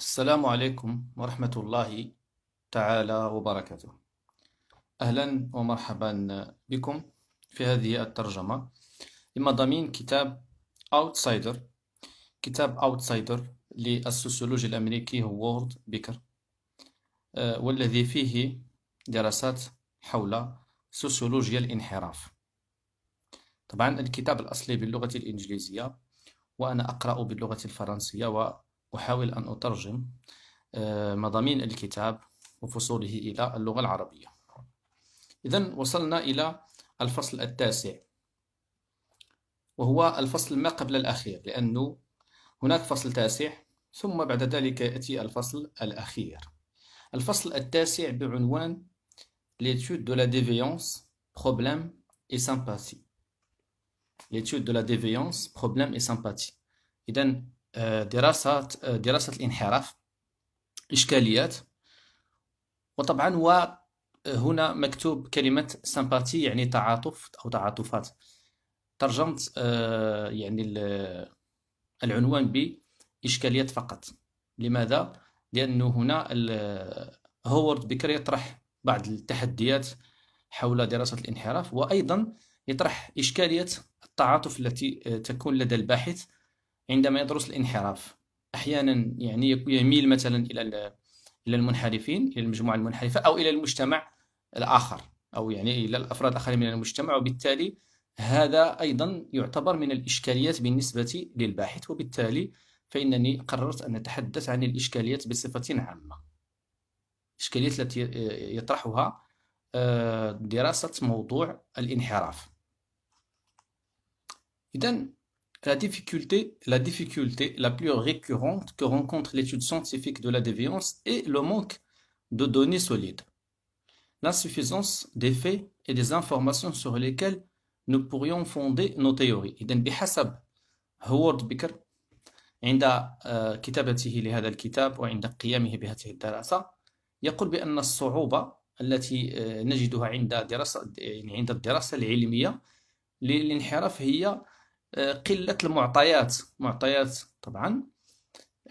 السلام عليكم ورحمة الله تعالى وبركاته أهلا ومرحبا بكم في هذه الترجمة لمضامين كتاب أوتسايدر كتاب أوتسايدر للسوسيولوجي الأمريكي وورد بيكر آه، والذي فيه دراسات حول سوسيولوجيا الانحراف طبعا الكتاب الأصلي باللغة الإنجليزية وأنا أقرأ باللغة الفرنسية و أحاول أن أترجم آه، مضامين الكتاب وفصوله إلى اللغة العربية إذا وصلنا إلى الفصل التاسع وهو الفصل ما قبل الأخير لأنه هناك فصل تاسع ثم بعد ذلك يأتي الفصل الأخير الفصل التاسع بعنوان l'étude de la déviance, problème et sympathie. L'étude de la déviance, problème et sympathie. إذن دراسة دراسة الانحراف إشكاليات وطبعا وهنا مكتوب كلمة سمباتي يعني تعاطف أو تعاطفات ترجمت آه، يعني العنوان بإشكاليات فقط لماذا؟ لأنه هنا هوارد بكر يطرح بعض التحديات حول دراسة الانحراف وأيضا يطرح إشكالية التعاطف التي آه، تكون لدى الباحث عندما يدرس الانحراف احيانا يعني يميل مثلا الى الى المنحرفين الى المجموعه المنحرفه او الى المجتمع الاخر او يعني الى الافراد الاخرين من المجتمع وبالتالي هذا ايضا يعتبر من الاشكاليات بالنسبه للباحث وبالتالي فانني قررت ان اتحدث عن الاشكاليات بصفه عامه الاشكاليات التي يطرحها آه، دراسه موضوع الانحراف اذا La difficulté, la difficulté la plus récurrente que rencontre l'étude scientifique de la déviance est le manque de données solides, l'insuffisance des faits et des informations sur lesquelles nous pourrions fonder nos théories. Et donc, بحسب Howard بيكر عند كتابته لهذا الكتاب وعند قيامه بهذه الدراسة يقول بأن الصعوبة التي نجدها عند دراسة يعني عند الدراسة العلمية للانحراف هي آه، قله المعطيات معطيات طبعا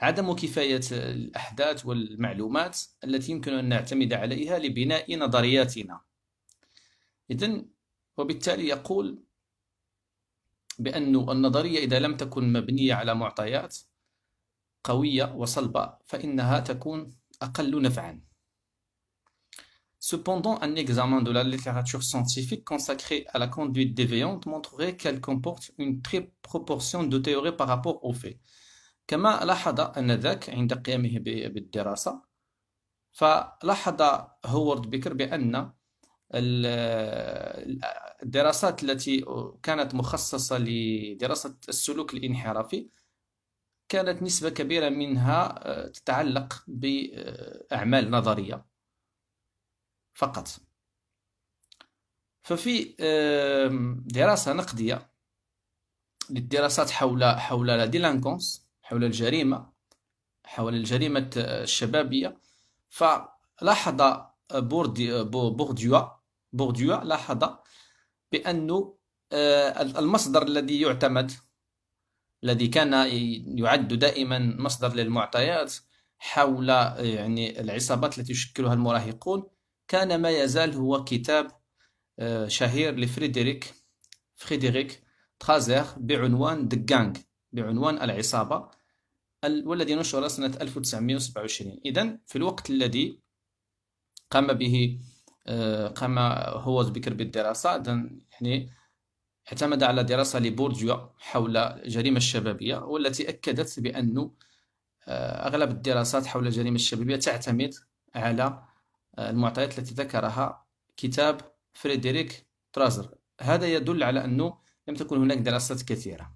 عدم كفايه الاحداث والمعلومات التي يمكن ان نعتمد عليها لبناء نظرياتنا اذا وبالتالي يقول بأن النظرية إذا لم تكن مبنية على معطيات قوية وصلبة فإنها تكون أقل نفعاً Cependant, un examen de la littérature scientifique consacrée à la conduite déveillante montrerait qu'elle comporte une très proportion de théories par rapport aux faits. كما لاحظ أن ذاك عند قيامه بالدراسة فلاحظ هوارد بيكر بأن الدراسات التي كانت مخصصة لدراسة السلوك الانحرافي كانت نسبة كبيرة منها تتعلق بأعمال نظرية فقط ففي دراسة نقدية للدراسات حول حول لا ديلانكونس حول الجريمة حول الجريمة الشبابية فلاحظ بورديوا بورديوا لاحظ بأن آه، المصدر الذي يعتمد الذي كان يعد دائما مصدر للمعطيات حول يعني العصابات التي يشكلها المراهقون كان ما يزال هو كتاب آه، شهير لفريدريك فريدريك ترازير بعنوان The Gang بعنوان العصابة والذي نشر سنة 1927 إذا في الوقت الذي قام به آه، قام هوز بكر بالدراسة إذا يعني اعتمد على دراسة لبورديو حول الجريمة الشبابية والتي أكدت بأن آه، أغلب الدراسات حول الجريمة الشبابية تعتمد على المعطيات التي ذكرها كتاب فريدريك ترازر هذا يدل على أنه لم تكن هناك دراسات كثيرة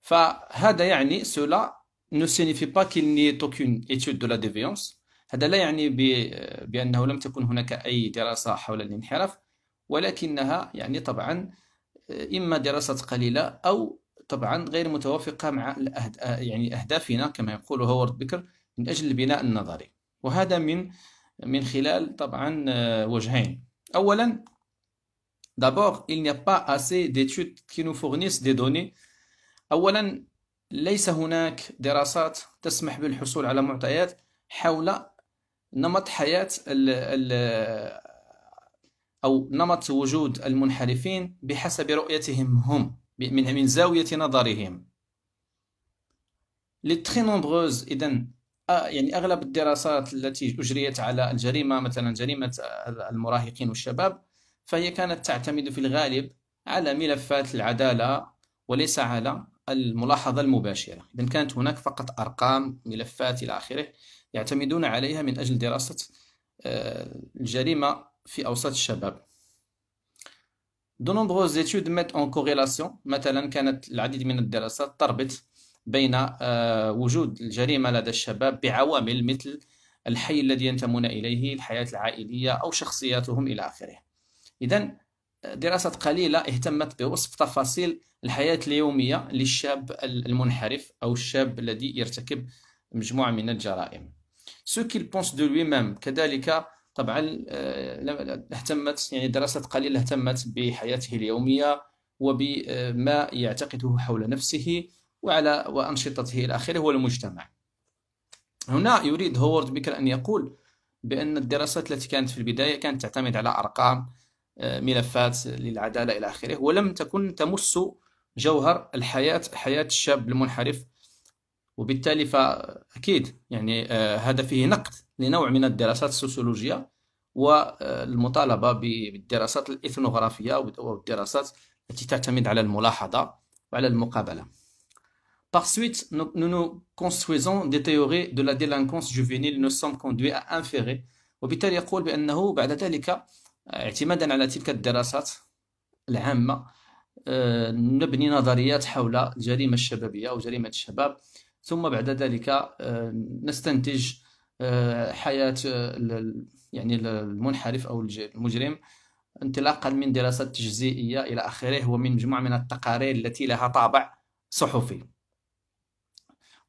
فهذا يعني سولا نو سينيفي با كيل ني ait ايتود دو لا ديفيونس هذا لا يعني بأنه لم تكن هناك أي دراسة حول الانحراف ولكنها يعني طبعا إما دراسات قليلة أو طبعا غير متوافقة مع يعني أهدافنا كما يقول هوارد بيكر من أجل البناء النظري وهذا من من خلال طبعا آه، وجهين اولا دابور il n'y a pas assez d'études qui nous fournissent des données. أولا ليس هناك دراسات تسمح بالحصول على معطيات حول نمط حياة الـ الـ أو نمط وجود المنحرفين بحسب رؤيتهم هم من من زاوية نظرهم. Les très nombreuses إذن آه، يعني اغلب الدراسات التي اجريت على الجريمه مثلا جريمه آه، المراهقين والشباب فهي كانت تعتمد في الغالب على ملفات العداله وليس على الملاحظه المباشره، اذا كانت هناك فقط ارقام ملفات الى اخره يعتمدون عليها من اجل دراسه آه، الجريمه في اوساط الشباب. De nombreuses études mettent en corrélation مثلا كانت العديد من الدراسات تربط بين آه، وجود الجريمه لدى الشباب بعوامل مثل الحي الذي ينتمون اليه، الحياه العائليه او شخصياتهم الى اخره. اذا آه، دراسات قليله اهتمت بوصف تفاصيل الحياه اليوميه للشاب المنحرف او الشاب الذي يرتكب مجموعه من الجرائم. سو كيل بونس دو لوي ميم كذلك طبعا آه، اهتمت يعني دراسات قليله اهتمت بحياته اليوميه وبما يعتقده حول نفسه وعلى وأنشطته إلى آخره والمجتمع هنا يريد هوارد بيكر أن يقول بأن الدراسات التي كانت في البداية كانت تعتمد على أرقام آه، ملفات للعدالة إلى آخره ولم تكن تمس جوهر الحياة حياة الشاب المنحرف وبالتالي فأكيد يعني آه، هذا فيه نقد لنوع من الدراسات السوسيولوجية والمطالبة بالدراسات الإثنوغرافية والدراسات التي تعتمد على الملاحظة وعلى المقابلة Par suite, nous, nous construisons des théories de la délinquance juvénile, nous sommes conduits à inférer. وبالتالي يقول بأنه بعد ذلك آه، اعتمادا على تلك الدراسات العامة آه، نبني نظريات حول الجريمة الشبابية أو جريمة الشباب ثم بعد ذلك آه، نستنتج حياة يعني المنحرف أو المجرم انطلاقا من دراسات تجزئية إلى آخره ومن مجموعة من التقارير التي لها طابع صحفي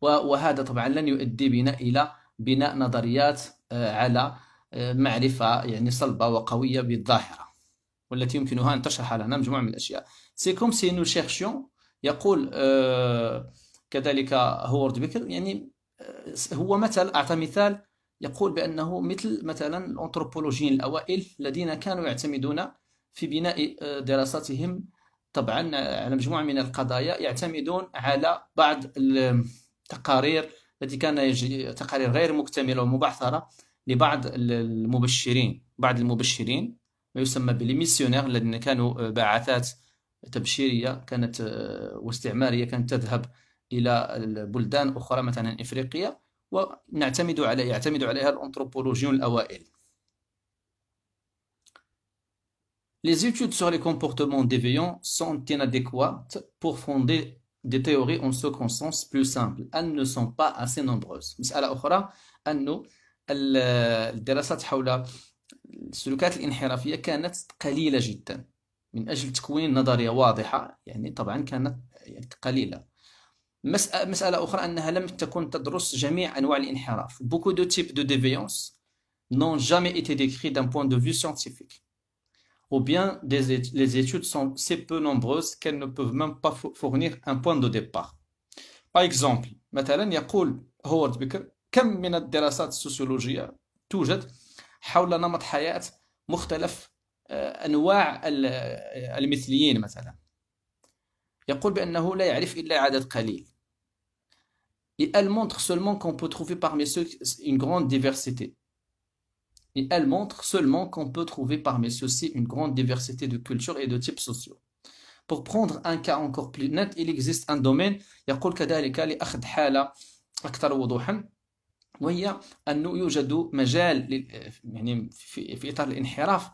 وهذا طبعا لن يؤدي بنا الى بناء نظريات آه، على آه، معرفه يعني صلبه وقويه بالظاهره والتي يمكنها ان تشرح لنا مجموعه من الاشياء سي كوم سي نو شيرشيون يقول آه، كذلك هوارد بيكر يعني هو مثل اعطى مثال يقول بانه مثل مثلا الانثروبولوجيين الاوائل الذين كانوا يعتمدون في بناء دراساتهم طبعا على مجموعه من القضايا يعتمدون على بعض تقارير التي كان يجي تقارير غير مكتمله ومبعثره لبعض المبشرين بعض المبشرين ما يسمى بالميسيونير الذين كانوا بعثات تبشيريه كانت واستعماريه كانت تذهب الى بلدان اخرى مثلا افريقيا ونعتمد على يعتمد عليها الانثروبولوجيون الاوائل Les études sur les comportements déviants sont inadéquates pour fonder des théories en ce sens plus simple. Elles ne sont pas assez nombreuses. مسألة أخرى أنه الدراسات حول السلوكات الانحرافية كانت قليلة جدا من أجل تكوين نظرية واضحة يعني طبعا كانت قليلة مسألة أخرى أنها لم تكن تدرس جميع أنواع الانحراف beaucoup de types de déviance n'ont jamais été décrits d'un point de vue scientifique ou bien des, les études sont si peu nombreuses qu'elles ne peuvent même pas fournir un point de départ. Par exemple, مثلا يقول هوارد بيكر كم من الدراسات السوسيولوجية توجد حول نمط حياة مختلف أنواع المثليين مثلا يقول بأنه لا يعرف إلا عدد قليل Et elle montre seulement qu'on peut trouver parmi ceux une grande diversité. et elle montre seulement qu'on peut trouver parmi ceux-ci une grande diversité de cultures et de types sociaux. Pour prendre un cas encore plus net, il existe un domaine يقول كذلك لأخذ حالة أكثر وضوحا وهي أنه يوجد مجال يعني في, في إطار الانحراف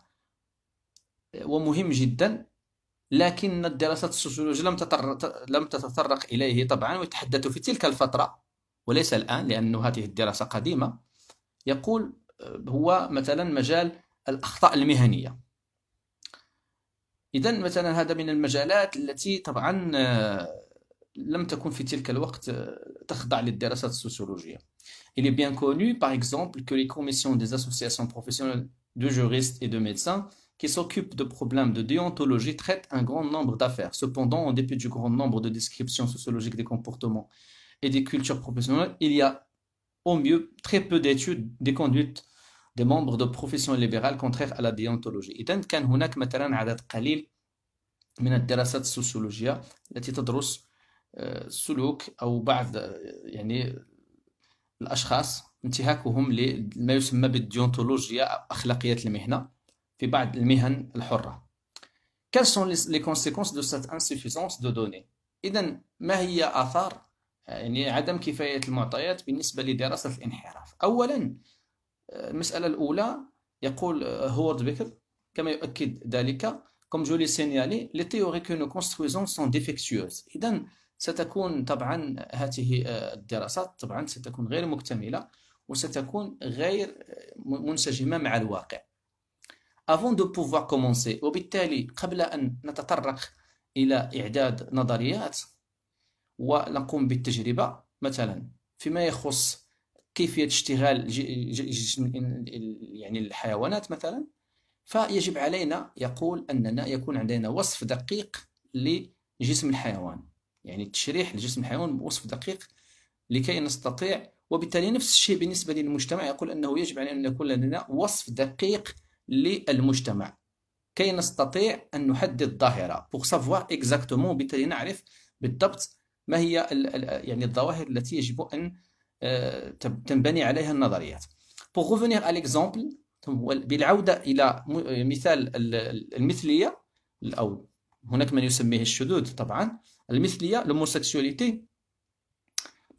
ومهم جدا لكن الدراسات السوسيولوجية لم تتطرق لم تتطرق إليه طبعا ويتحدث في تلك الفترة وليس الآن لأن هذه الدراسة قديمة يقول هو Il est bien connu par exemple que les commissions des associations professionnelles de juristes et de médecins qui s'occupent de problèmes de déontologie traitent un grand nombre d'affaires. Cependant, en dépit du grand nombre de descriptions sociologiques des comportements et des cultures professionnelles, il y a au mieux très peu d'études des conduites des membres de professions libérales contraires à la déontologie. إذا كان هناك مثلا عدد قليل من الدراسات السوسيولوجية التي تدرس سلوك أو بعض يعني الأشخاص انتهاكهم لما يسمى بالديونتولوجيا أو أخلاقية المهنة في بعض المهن الحرة. Quelles sont les conséquences de cette insuffisance de données إذا ما هي آثار يعني عدم كفاية المعطيات بالنسبة لدراسة الانحراف أولا المسألة الأولى يقول هوارد بيكر كما يؤكد ذلك كم جولي سينيالي لي تيوري كو نو كونسترويزون سون ديفيكتيوز إذا ستكون طبعا هذه الدراسات طبعا ستكون غير مكتملة وستكون غير منسجمة مع الواقع افون دو بوفوار كومونسي وبالتالي قبل أن نتطرق إلى إعداد نظريات ونقوم بالتجربة مثلا فيما يخص كيفية اشتغال يعني الحيوانات مثلا فيجب علينا يقول أننا يكون عندنا وصف دقيق لجسم الحيوان يعني تشريح لجسم الحيوان بوصف دقيق لكي نستطيع وبالتالي نفس الشيء بالنسبة للمجتمع يقول أنه يجب علينا أن يكون لدينا وصف دقيق للمجتمع كي نستطيع أن نحدد الظاهرة pour savoir exactement بالتالي نعرف بالضبط ما هي يعني الظواهر التي يجب أن تنبني عليها النظريات pour revenir à l'exemple بالعودة إلى مثال المثلية أو هناك من يسميه الشذوذ طبعا المثلية لوموسيكسواليتي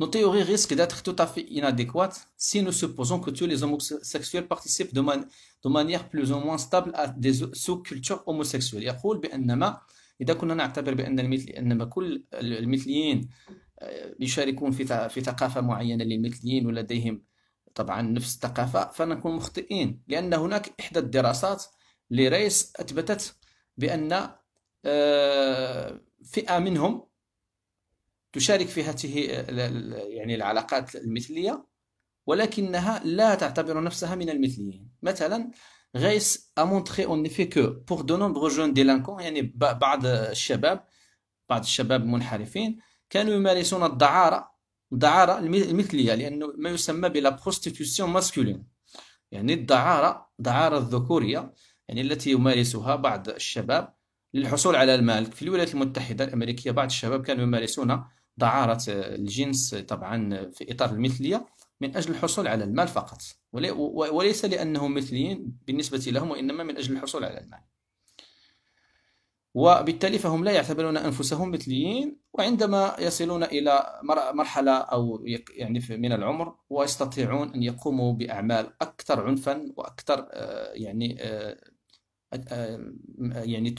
Nos théories risquent d'être tout à fait inadéquates si nous supposons que tous les homosexuels participent de, man de manière plus ou moins stable à des sous-cultures homosexuelles. يقول بأن ما اذا كنا نعتبر بان المثل انما كل المثليين آه، يشاركون في في ثقافه معينه للمثليين ولديهم طبعا نفس الثقافه فنكون مخطئين لان هناك احدى الدراسات لريس اثبتت بان آه، فئه منهم تشارك في هذه آه، يعني العلاقات المثليه ولكنها لا تعتبر نفسها من المثليين مثلا غيس a montré en effet que pour de nombreux jeunes délinquants يعني بعض الشباب بعض الشباب المنحرفين كانوا يمارسون الدعارة الدعارة المثلية لأنه ما يسمى بلا بروستيتيوسيون ماسكولين يعني الدعارة دعارة الذكورية يعني التي يمارسها بعض الشباب للحصول على المال في الولايات المتحدة الأمريكية بعض الشباب كانوا يمارسون دعارة الجنس طبعا في إطار المثلية من أجل الحصول على المال فقط وليس لأنهم مثليين بالنسبة لهم وإنما من أجل الحصول على المال وبالتالي فهم لا يعتبرون أنفسهم مثليين وعندما يصلون إلى مرحلة أو يعني من العمر ويستطيعون أن يقوموا بأعمال أكثر عنفا وأكثر آه، يعني آه، آه، يعني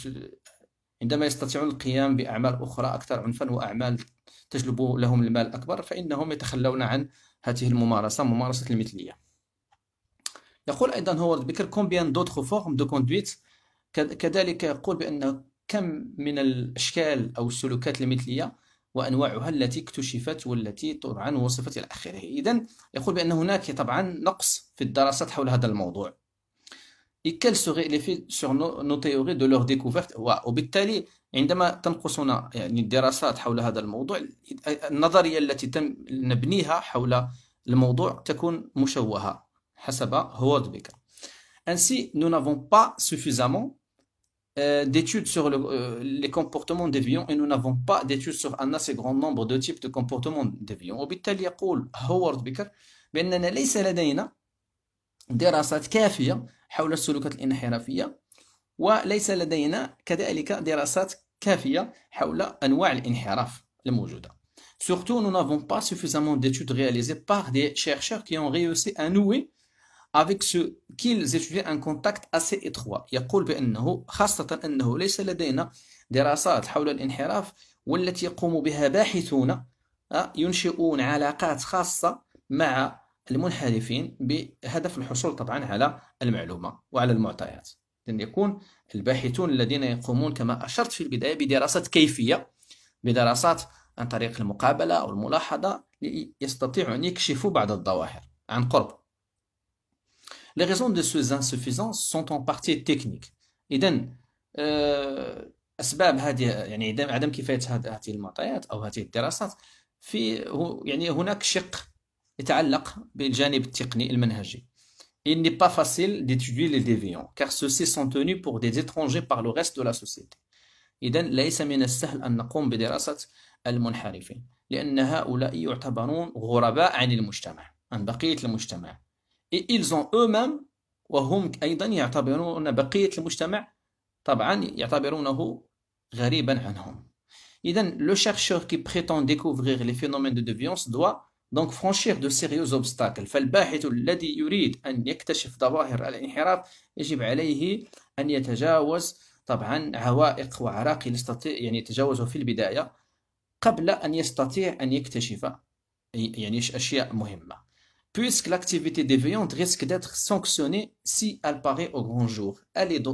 عندما يستطيعون القيام بأعمال أخرى أكثر عنفا وأعمال تجلب لهم المال أكبر فإنهم يتخلون عن هذه الممارسة ممارسة المثلية يقول أيضا هوارد بيكر كومبيان دوتخ فورم دو كوندويت كذلك يقول بأن كم من الأشكال أو السلوكات المثلية وأنواعها التي اكتشفت والتي طبعا وصفت إلى آخره إذا يقول بأن هناك طبعا نقص في الدراسات حول هذا الموضوع et quel serait l'effet sur nos, nos théories de leur découverte وبالتالي عندما تنقصنا يعني الدراسات حول هذا الموضوع النظريه التي تم نبنيها حول الموضوع تكون مشوهه حسب هوردبيك Ainsi, nous n'avons pas suffisamment euh, d'études sur le, euh, les comportements déviants et nous n'avons pas d'études sur un assez grand nombre de types de comportements déviants. وبالتالي يقول هوارد بيكر بأننا ليس لدينا دراسات كافية حول السلوكات الانحرافية وليس لدينا كذلك دراسات كافية حول أنواع الانحراف الموجودة Surtout, nous n'avons pas suffisamment d'études réalisées par des chercheurs qui ont réussi à nouer avec ce qu'ils étudient un contact assez étroit. يقول بأنه خاصة أنه ليس لدينا دراسات حول الانحراف والتي يقوم بها باحثون آه، ينشئون علاقات خاصة مع المنحرفين بهدف الحصول طبعا على المعلومة وعلى المعطيات لن يكون الباحثون الذين يقومون كما أشرت في البداية بدراسة كيفية بدراسات عن طريق المقابلة أو الملاحظة يستطيعوا أن يكشفوا بعض الظواهر عن قرب Les raisons de ces insuffisances sont en partie techniques. إذا آه، أسباب هذه يعني عدم كفاية هذه المعطيات أو هذه الدراسات في يعني هناك شق يتعلق بالجانب التقني المنهجي. Il n'est pas facile d'étudier les déviants car ceux-ci sont tenus pour des étrangers par le reste de la société. إذن ليس من السهل أن نقوم بدراسة المنحرفين لأن هؤلاء يعتبرون غرباء عن المجتمع عن بقية المجتمع. Et ils ont eux-mêmes وهم أيضا يعتبرون بقية المجتمع طبعا يعتبرونه غريبا عنهم. إذن le chercheur qui prétend découvrir les phénomènes de déviance doit دونك فرانشير دو سيريوز اوبستاكل فالباحث الذي يريد أن يكتشف ظواهر الانحراف يجب عليه أن يتجاوز طبعا عوائق وعراقيل يستطيع يعني يتجاوزه في البداية قبل أن يستطيع أن يكتشف يعني أشياء مهمة puisque l'activité déviante risque d'être sanctionnée si elle paraît au grand jour. Elle est de,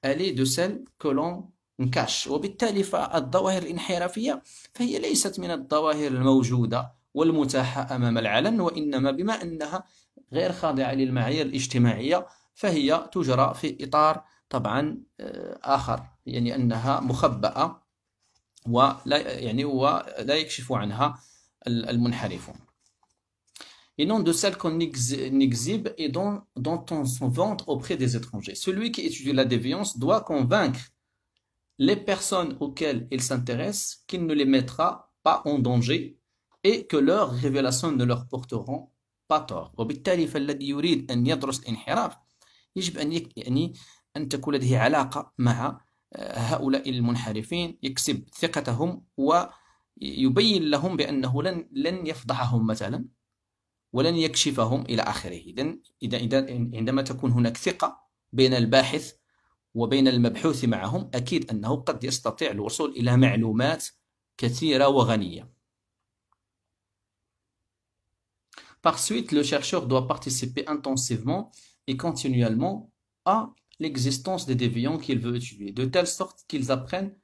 elle est de celle que l'on نكاش وبالتالي فالظواهر الانحرافية فهي ليست من الظواهر الموجودة والمتاحة أمام العلن وإنما بما أنها غير خاضعة للمعايير الاجتماعية فهي تجرى في إطار طبعا آخر يعني أنها مخبأة ولا يعني ولا يكشف عنها المنحرفون Et non de celles qu'on exhibe et dont, dont on se vante auprès des étrangers. Celui qui étudie la déviance doit convaincre les personnes auxquelles il s'intéresse qu'il ne les mettra pas en danger et que leurs révélations ne leur porteront pas tort وبالتالي فالذي يريد أن يدرس الانحراف يجب أن يعني أن تكون لديه علاقة مع آه، هؤلاء المنحرفين يكسب ثقتهم ويبين لهم بأنه لن لن يفضحهم مثلا ولن يكشفهم إلى آخره إذا إذا عندما تكون هناك ثقة بين الباحث وبين المبحوث معهم أكيد أنه قد يستطيع الوصول إلى معلومات كثيرة وغنية Par suite, le chercheur doit participer intensivement et continuellement à l'existence des déviants qu'il veut étudier, de telle sorte qu'ils apprennent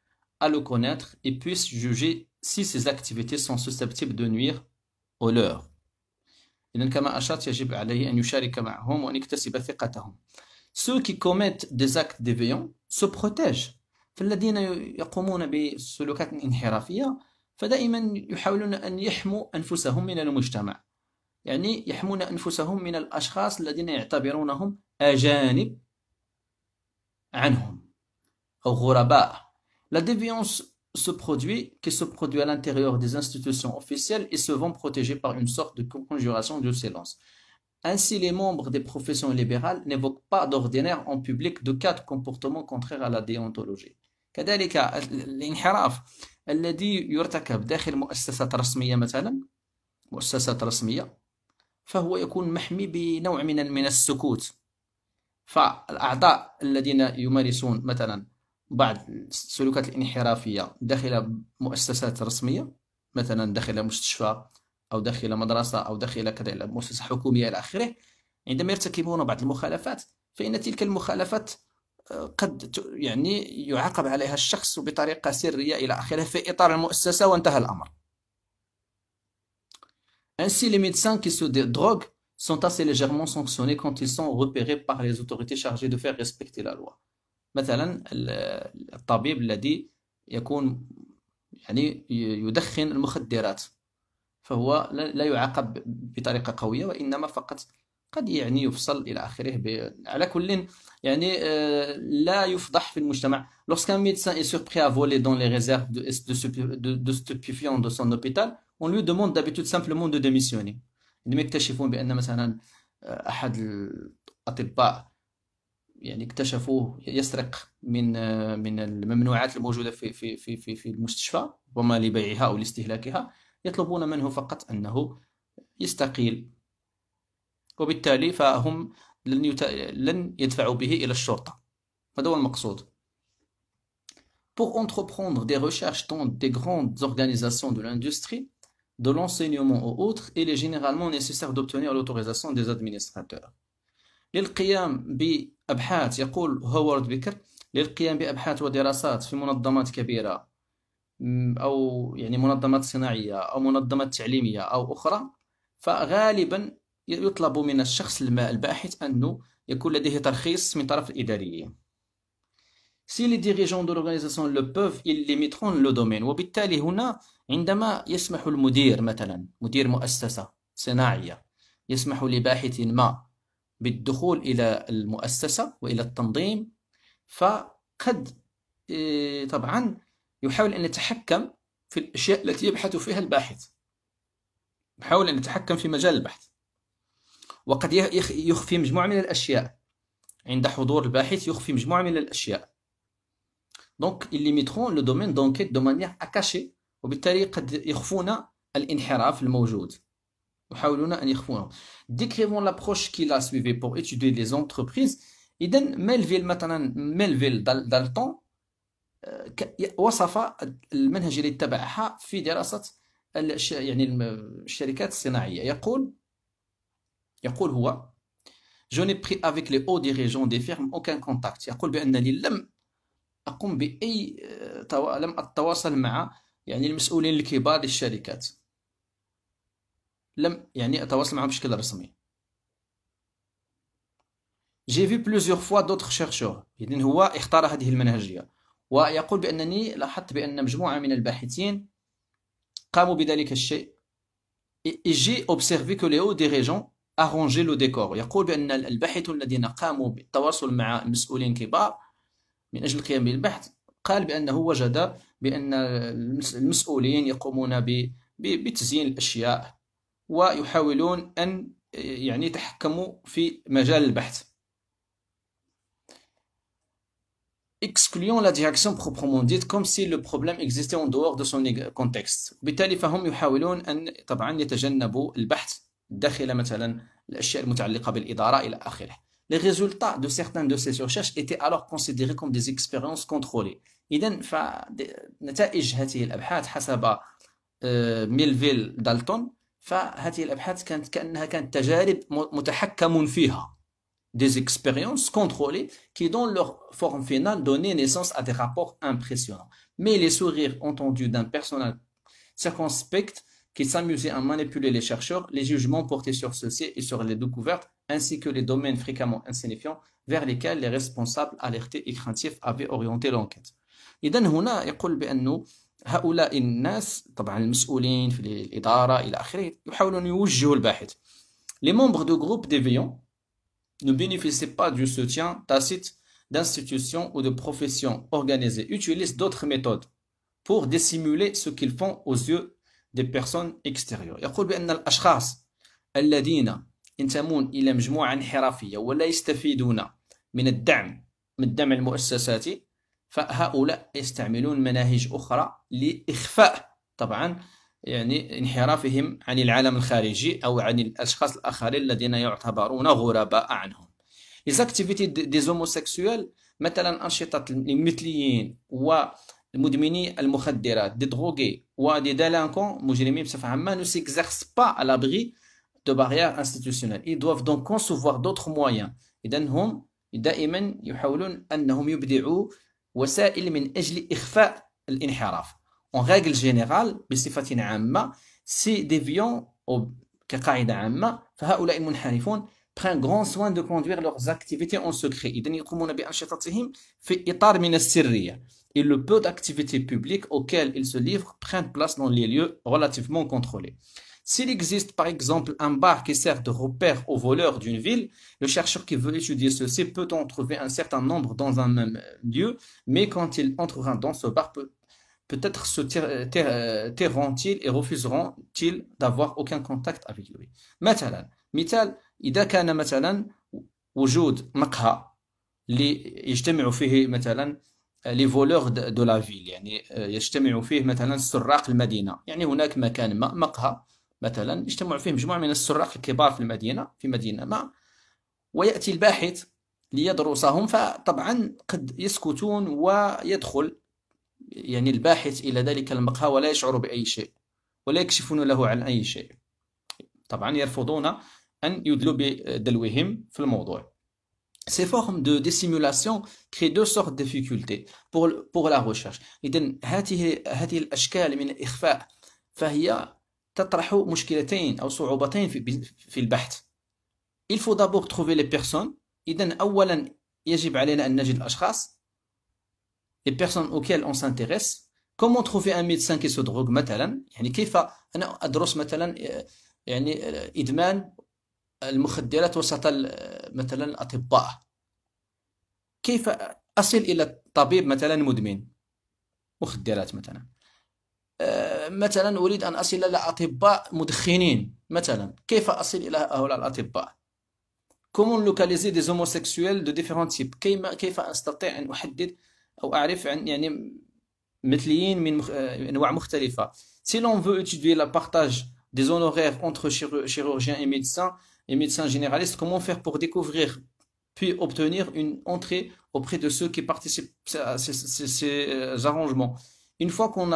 à le connaître et puissent juger si ses activités sont susceptibles de nuire aux leurs. Ceux qui commettent des actes déviants se protègent. يعني يحمون أنفسهم من الأشخاص الذين يعتبرونهم أجانب عنهم أو غرباء La déviance se produit, qui se produit à l'intérieur des institutions officielles et se vont protéger par une sorte de conjuration de silence. Ainsi, les membres des professions libérales n'évoquent pas d'ordinaire en public de cas de comportement contraire à la déontologie. كذلك الانحراف الذي يرتكب داخل مؤسسات رسمية مثلا مؤسسات رسمية فهو يكون محمي بنوع من من السكوت فالأعضاء الذين يمارسون مثلا بعض السلوكات الانحرافية داخل مؤسسات رسمية مثلا داخل مستشفى أو داخل مدرسة أو داخل كذا مؤسسة حكومية إلى آخره عندما يرتكبون بعض المخالفات فإن تلك المخالفات آه، قد يعني يعاقب عليها الشخص بطريقة سرية إلى آخره في إطار المؤسسة وانتهى الأمر Ainsi, les médecins qui se droguent sont assez légèrement sanctionnés quand ils sont repérés par les autorités chargées de faire respecter la loi. مثلا الطبيب الذي يكون يعني يدخن المخدرات فهو لا يعاقب فقط قد يعني يفصل على يعني لا يفضح في المجتمع lorsqu'un médecin est surpris à voler dans les réserves de stupéfiants de son hôpital on lui demande d'habitude simplement de ديميسيوني عندما يكتشفون بأن مثلا آه، أحد الأطباء يعني اكتشفوه يسرق من آه، من الممنوعات الموجودة في في في في, في المستشفى وما لبيعها أو لاستهلاكها يطلبون منه فقط أنه يستقيل وبالتالي فهم لن يت... لن يدفعوا به إلى الشرطة هذا هو المقصود Pour entreprendre des recherches dans des grandes organisations de l'industrie, de l'enseignement ou autre, il est généralement nécessaire d'obtenir l'autorisation des administrateurs. للقيام بأبحاث يقول هوارد بيكر للقيام بأبحاث ودراسات في منظمات كبيرة أو يعني منظمات صناعية أو منظمات تعليمية أو أخرى فغالبا يطلب من الشخص الباحث أنه يكون لديه ترخيص من طرف الإداريين Si les dirigeants de l'organisation le peuvent, ils limiteront le domaine. وبالتالي هنا عندما يسمح المدير مثلا مدير مؤسسة صناعية يسمح لباحث ما بالدخول إلى المؤسسة وإلى التنظيم فقد آه، طبعا يحاول أن يتحكم في الأشياء التي يبحث فيها الباحث يحاول أن يتحكم في مجال البحث وقد يخفي مجموعة من الأشياء عند حضور الباحث يخفي مجموعة من الأشياء دونك اللي ميتخون لو دومين دونكيت دو مانيير اكاشي وبالتالي قد يخفون الانحراف الموجود يحاولون ان يخفونه ديكريفون لابروش كي لا سويفي بور étudier لي زونتربريز اذا ميلفيل مثلا ميلفيل دالتون وصف المنهج اللي اتبعها في دراسه يعني الشركات الصناعيه يقول يقول هو جو ني بري افيك لي او ديريجون دي فيرم اوكان كونتاكت يقول بأنني لم اقوم بأي لم أتواصل مع يعني المسؤولين الكبار للشركات لم يعني أتواصل معهم بشكل رسمي جي في بلوزيغ فوا دوتر شيرشور إذن هو اختار هذه المنهجية ويقول بأنني لاحظت بأن مجموعة من الباحثين قاموا بذلك الشيء جي اوبسيرفي كو لي ريجون ارونجي لو ديكور يقول بأن الباحثون الذين قاموا بالتواصل مع مسؤولين كبار من أجل القيام بالبحث قال بأنه وجد بأن المسؤولين يقومون بتزيين الأشياء ويحاولون أن يعني يتحكموا في مجال البحث excluant la direction proprement dite comme si le problème existait en dehors de son contexte بالتالي فهم يحاولون أن طبعا يتجنبوا البحث داخل مثلا الأشياء المتعلقة بالإدارة إلى آخره Les résultats de certaines de ces recherches étaient alors considérés comme des expériences contrôlées إذا فنتائج هذه الأبحاث حسب ميلفيل دالتون فهذه الأبحاث كانت كانت تجارب فيها des expériences contrôlées qui, dans leur forme finale, donnaient naissance à des rapports impressionnants. Mais les sourires entendus d'un personnel circonspect qui s'amusait à manipuler les chercheurs, les jugements portés sur ceux-ci et sur les découvertes, ainsi que les domaines fréquemment insignifiants vers lesquels les responsables alertés et craintifs avaient orienté l'enquête. اذا هنا يقول بانه هؤلاء الناس طبعا المسؤولين في الاداره الى اخره يحاولون يوجهوا الباحث لي مومبر دو غروب ديفيون نو بينيفيسي با دو سوتيان تاسيت d'institutions أو دو بروفيسيون organisées utilisent دوطخ ميثود pour ديسيمولي سو qu'ils font aux yeux des personnes extérieures. يقول بأن الأشخاص الذين ينتمون إلى مجموعة انحرافية ولا يستفيدون من الدعم من الدعم المؤسساتي فهؤلاء يستعملون مناهج أخرى لإخفاء طبعا يعني انحرافهم عن العالم الخارجي أو عن الأشخاص الآخرين الذين يعتبرون غرباء عنهم les activités des homosexuels مثلا أنشطة المثليين والمدمني المخدرات دي دروغي ودي دالانكون مجرمين بصفة عامة نو سيكزيرس با على بغي دو باريير institutionnelles اي دوف دونك كونسوفوار دوتر مويان إذا هم دائما يحاولون أنهم يبدعوا وسائل من اجل اخفاء الانحراف اون ريغل جينيرال بصفه عامه سي ديفيون او كقاعده عامه فهؤلاء المنحرفون بران غران سوان دو كوندويغ لوغ زاكتيفيتي اون سوكخي اذا يقومون بانشطتهم في اطار من السريه اي لو بو داكتيفيتي بوبليك اوكيل ايل سو ليفر بران بلاس دون لي ليو غولاتيفمون كونترولي S'il existe par exemple un bar qui sert de repère aux voleurs d'une ville, le chercheur qui veut étudier ceci peut en trouver un certain nombre dans un même lieu, mais quand il entrera dans ce bar, peut-être se tairont-ils euh, et refuseront-ils d'avoir aucun contact avec lui. مثلا مثال كان مثلا يعني فيه مثلا سراق يعني هناك مكان مثلا يجتمع فيه مجموعة من السراق الكبار في المدينة في مدينة ما ويأتي الباحث ليدرسهم فطبعا قد يسكتون ويدخل يعني الباحث إلى ذلك المقهى ولا يشعر بأي شيء ولا يكشفون له عن أي شيء طبعا يرفضون أن يدلوا بدلوهم في الموضوع Ces formes de dissimulation créent deux sortes de difficultés pour, pour la recherche. donc, هذه هذه الأشكال من الإخفاء فهي تطرح مشكلتين أو صعوبتين في البحث il faut d'abord trouver les personnes إذا أولا يجب علينا أن نجد الأشخاص les personnes auxquelles on s'intéresse comment trouver un médecin qui se drogue مثلا يعني كيف أنا أدرس مثلا آه، يعني آه، إدمان المخدرات وسط آه، مثلا الأطباء كيف أصل إلى طبيب مثلا مدمن مخدرات مثلا comment localiser des homosexuels de différents types مثلا كيف هؤلاء Si l'on veut étudier le partage des honoraires entre chirurgiens et médecins et médecins généralistes, comment faire pour découvrir puis obtenir une entrée auprès de ceux qui participent à ces euh, arrangements Une fois qu'on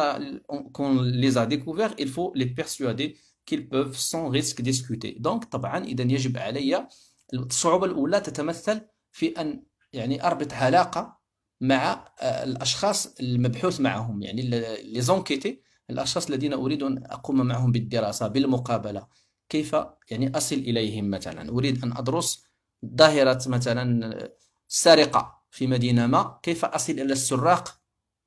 qu les a découverts, il faut les persuader qu'ils peuvent sans risque discuter. Donc طبعا إذا يجب علي الصعوبة الأولى تتمثل في أن يعني أربط علاقة مع آه، الأشخاص المبحوث معهم يعني لي زونكيتي الأشخاص الذين أريد أن أقوم معهم بالدراسة بالمقابلة كيف يعني أصل إليهم مثلا أريد أن أدرس ظاهرة مثلا السرقة آه، في مدينة ما كيف أصل إلى السراق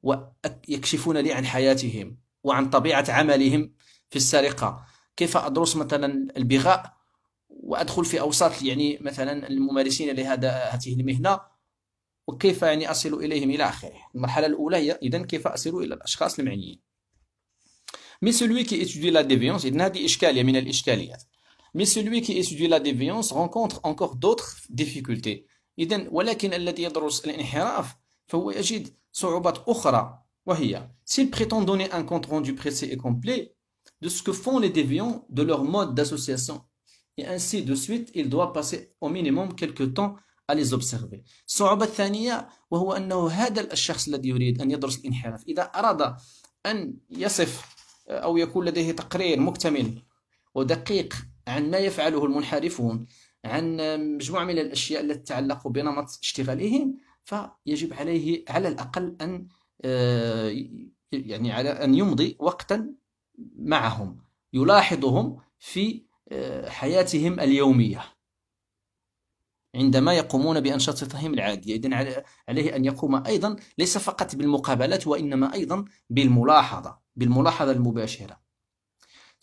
ويكشفون لي عن حياتهم وعن طبيعة عملهم في السرقة كيف أدرس مثلا البغاء وأدخل في أوساط يعني مثلا الممارسين لهذا هذه المهنة وكيف يعني أصل إليهم إلى آخره المرحلة الأولى هي إذا كيف أصل إلى الأشخاص المعنيين مي سولوي كي étudie لا ديفيونس إذن هذه إشكالية من الإشكاليات مي سولوي كي étudie لا ديفيونس رونكونتخ encore دوطخ ديفيكولتي إذا ولكن الذي يدرس الانحراف فهو يجد صعوبات أخرى وهي s'il prétend donner un compte rendu précis et complet de ce que font les déviants de leur mode d'association et ainsi de suite il doit passer au minimum quelques temps à les observer الصعوبة الثانية وهو أنه هذا الشخص الذي يريد أن يدرس الانحراف إذا أراد أن يصف أو يكون لديه تقرير مكتمل ودقيق عن ما يفعله المنحرفون عن مجموعة من الأشياء التي تتعلق بنمط اشتغالهم فيجب عليه على الأقل أن آه، يعني على أن يمضي وقتا معهم يلاحظهم في آه، حياتهم اليومية عندما يقومون بأنشطتهم العادية إذن عليه أن يقوم أيضا ليس فقط بالمقابلات وإنما أيضا بالملاحظة بالملاحظة المباشرة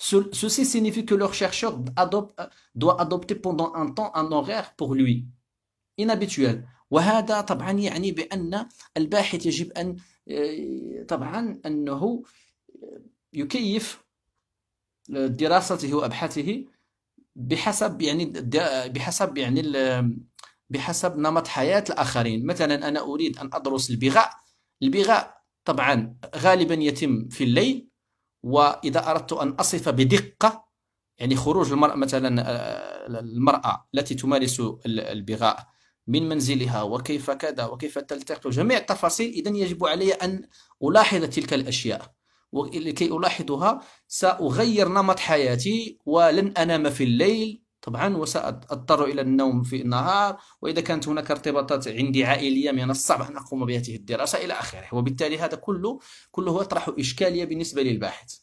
Ceci signifie que leur chercheur adopte, doit adopter pendant un temps un horaire pour lui, inhabituel وهذا طبعا يعني بأن الباحث يجب أن آه، طبعا أنه يكيف دراسته وأبحاثه بحسب يعني بحسب يعني بحسب نمط حياة الآخرين مثلا أنا أريد أن أدرس البغاء البغاء طبعا غالبا يتم في الليل وإذا أردت أن أصف بدقة يعني خروج المرأة مثلا آه، المرأة التي تمارس البغاء من منزلها وكيف كذا وكيف تلتقط جميع التفاصيل إذا يجب علي أن ألاحظ تلك الأشياء ولكي ألاحظها سأغير نمط حياتي ولن أنام في الليل طبعا وسأضطر إلى النوم في النهار وإذا كانت هناك ارتباطات عندي عائلية من الصعب أن أقوم بهذه الدراسة إلى آخره وبالتالي هذا كله كله يطرح إشكالية بالنسبة للباحث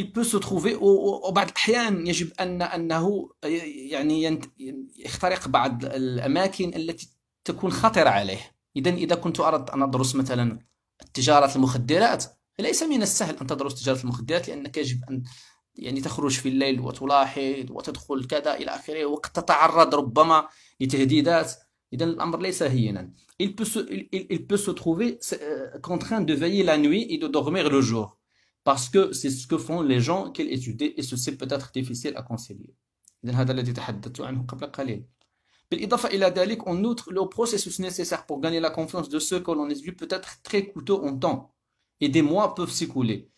il peut se trouver وبعض الأحيان يجب أن أنه يعني يخترق بعض الأماكن التي تكون خطرة عليه إذا إذا كنت أردت أن أدرس مثلا تجارة المخدرات ليس من السهل أن تدرس تجارة المخدرات لأنك يجب أن يعني تخرج في الليل وتلاحظ وتدخل كذا إلى آخره وقد تتعرض ربما لتهديدات إذا الأمر ليس هينا il peut se, il peut se trouver euh, contraint de veiller la nuit et de dormir le jour parce que c'est ce que font les gens qu'ils étudient et ceci peut être difficile à concilier. En outre, le processus nécessaire pour gagner la confiance de ceux que l'on étudie peut être très coûteux en temps et des mois peuvent s'écouler.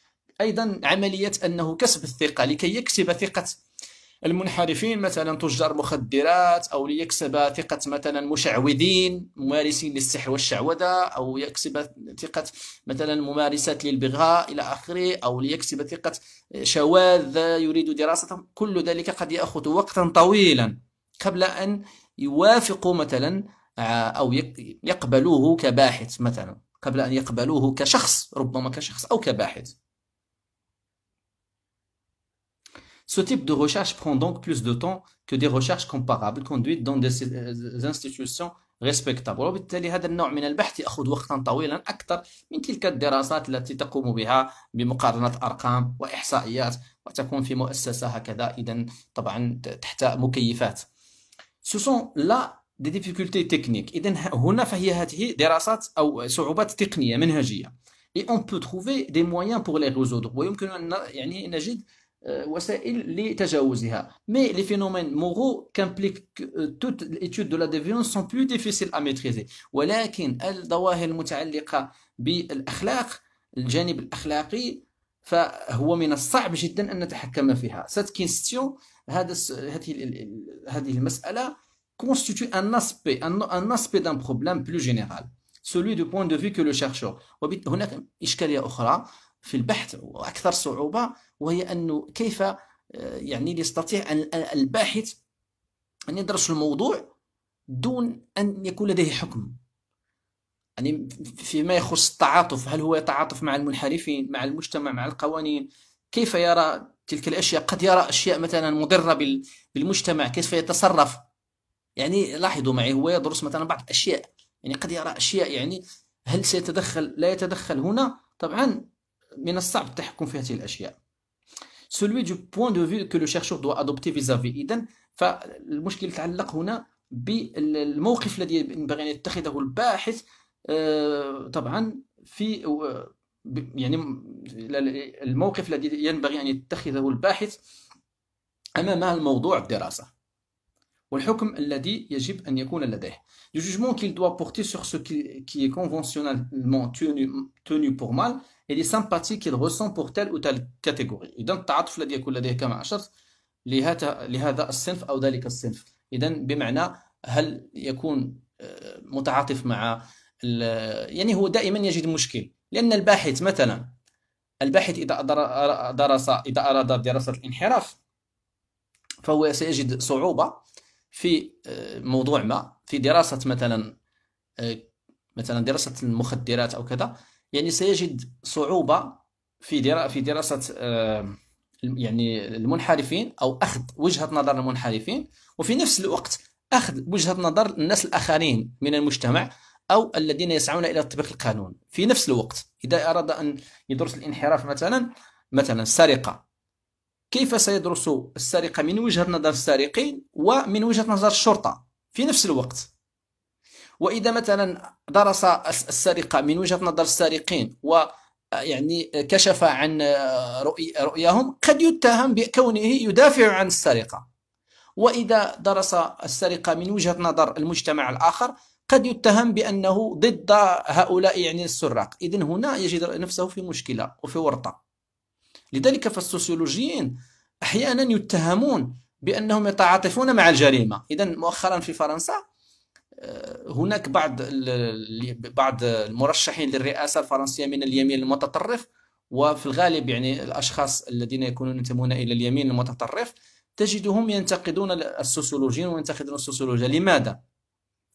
المنحرفين مثلا تجار مخدرات او ليكسب ثقه مثلا مشعوذين ممارسين للسحر والشعوذه او يكسب ثقه مثلا ممارسات للبغاء الى اخره او ليكسب ثقه شواذ يريد دراستهم كل ذلك قد ياخذ وقتا طويلا قبل ان يوافقوا مثلا آه، او يقبلوه كباحث مثلا قبل ان يقبلوه كشخص ربما كشخص او كباحث Ce type de recherche prend donc plus de temps que des recherches comparables conduites dans des euh, institutions respecتابل وبالتالي هذا النوع من البحث ياخذ وقتا طويلا اكثر من تلك الدراسات التي تقوم بها بمقارنه ارقام واحصائيات وتكون في مؤسسه هكذا اذا طبعا تحت مكيفات Ce sont là des difficultés techniques. إذا هنا فهي هذه دراسات أو صعوبات تقنية منهجية. Et on peut trouver des moyens pour les résoudre. ويمكن أن يعني نجد آه، وسائل لتجاوزها مي لي فينومين مورو كامبليك توت ليتود دو لا ديفيونس سون بلو ديفيسيل ا ميتريزي ولكن الظواهر المتعلقه بالاخلاق الجانب الاخلاقي فهو من الصعب جدا ان نتحكم فيها سات كيستيون هذا هذه هذه المساله constitue ان اسبي ان اسبي دان بروبليم بلو جينيرال celui du point de vue que le chercheur هناك اشكاليه اخرى في البحث واكثر صعوبه وهي انه كيف آه، يعني يستطيع الباحث ان يدرس الموضوع دون ان يكون لديه حكم يعني فيما يخص التعاطف هل هو يتعاطف مع المنحرفين مع المجتمع مع القوانين كيف يرى تلك الاشياء قد يرى اشياء مثلا مضره بالمجتمع كيف يتصرف يعني لاحظوا معي هو يدرس مثلا بعض الاشياء يعني قد يرى اشياء يعني هل سيتدخل لا يتدخل هنا طبعا من الصعب التحكم في هذه الأشياء celui du point de vue que le chercheur doit adopter vis-à-vis vis فالمشكل يتعلق هنا بالموقف الذي ينبغي أن يتخذه الباحث آه، طبعا في يعني الموقف الذي ينبغي أن يتخذه الباحث أمام الموضوع الدراسة والحكم الذي يجب أن يكون لديه le jugement qu'il doit porter sur ce qui, qui est conventionnellement tenu, tenu pour mal et des sympathies qu'il ressent pour telle ou telle اذا التعاطف الذي يكون لديه كما اشرت لهذا الصنف او ذلك الصنف اذا بمعنى هل يكون آه، متعاطف مع يعني هو دائما يجد مشكل لان الباحث مثلا الباحث اذا درس اذا اراد دراسه الانحراف فهو سيجد صعوبه في آه، موضوع ما في دراسه مثلا آه، مثلا دراسه المخدرات او كذا يعني سيجد صعوبة في درا في دراسة يعني المنحرفين أو أخذ وجهة نظر المنحرفين وفي نفس الوقت أخذ وجهة نظر الناس الآخرين من المجتمع أو الذين يسعون إلى تطبيق القانون في نفس الوقت إذا أراد أن يدرس الانحراف مثلا مثلا السرقة كيف سيدرس السرقة من وجهة نظر السارقين ومن وجهة نظر الشرطة في نفس الوقت واذا مثلا درس السرقه من وجهه نظر السارقين و يعني كشف عن رؤياهم قد يتهم بكونه يدافع عن السرقه واذا درس السرقه من وجهه نظر المجتمع الاخر قد يتهم بانه ضد هؤلاء يعني السراق اذا هنا يجد نفسه في مشكله وفي ورطه لذلك فالسوسيولوجيين احيانا يتهمون بانهم يتعاطفون مع الجريمه اذا مؤخرا في فرنسا هناك بعض بعض المرشحين للرئاسه الفرنسيه من اليمين المتطرف وفي الغالب يعني الاشخاص الذين يكونون ينتمون الى اليمين المتطرف تجدهم ينتقدون السوسيولوجيين وينتقدون السوسيولوجيا لماذا؟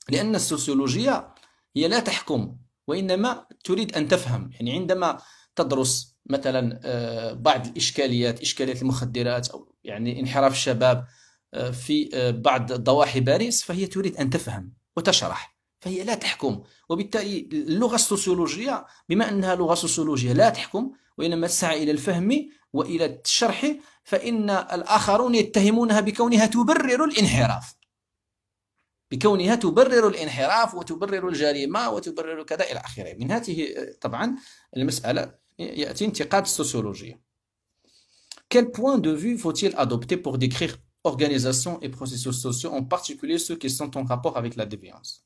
لان السوسيولوجيا هي لا تحكم وانما تريد ان تفهم يعني عندما تدرس مثلا آه، بعض الاشكاليات اشكاليه المخدرات او يعني انحراف الشباب آه، في آه، بعض ضواحي باريس فهي تريد ان تفهم وتشرح فهي لا تحكم وبالتالي اللغة السوسيولوجية بما أنها لغة سوسيولوجية لا تحكم وإنما تسعى إلى الفهم وإلى الشرح فإن الآخرون يتهمونها بكونها تبرر الانحراف بكونها تبرر الانحراف وتبرر الجريمة وتبرر كذا إلى آخره من هذه طبعا المسألة يأتي انتقاد السوسيولوجية Quel point de vue faut-il adopter pour décrire organisations et processus sociaux, en particulier ceux qui sont en rapport avec la déviance.